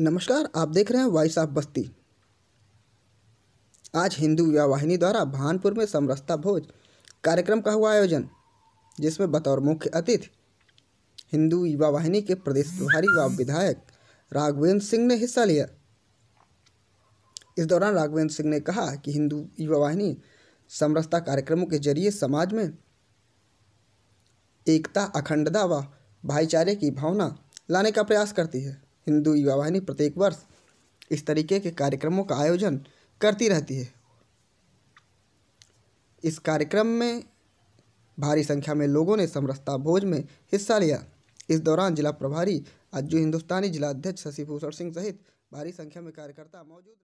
नमस्कार आप देख रहे हैं वॉइस ऑफ बस्ती आज हिंदू युवा वाहिनी द्वारा भानपुर में समरसता भोज कार्यक्रम का हुआ आयोजन जिसमें बतौर मुख्य अतिथि हिंदू युवा वाहिनी के प्रदेश प्रभारी व विधायक राघवेंद्र सिंह ने हिस्सा लिया इस दौरान राघवेंद्र सिंह ने कहा कि हिंदू युवा वाहिनी समरसता कार्यक्रमों के जरिए समाज में एकता अखंडता व भाईचारे की भावना लाने का प्रयास करती है हिंदू युवा वाहिनी प्रत्येक वर्ष इस तरीके के कार्यक्रमों का आयोजन करती रहती है इस कार्यक्रम में भारी संख्या में लोगों ने समरसता भोज में हिस्सा लिया इस दौरान जिला प्रभारी अज्जू हिंदुस्तानी जिला अध्यक्ष शशिभूषण सिंह सहित भारी संख्या में कार्यकर्ता मौजूद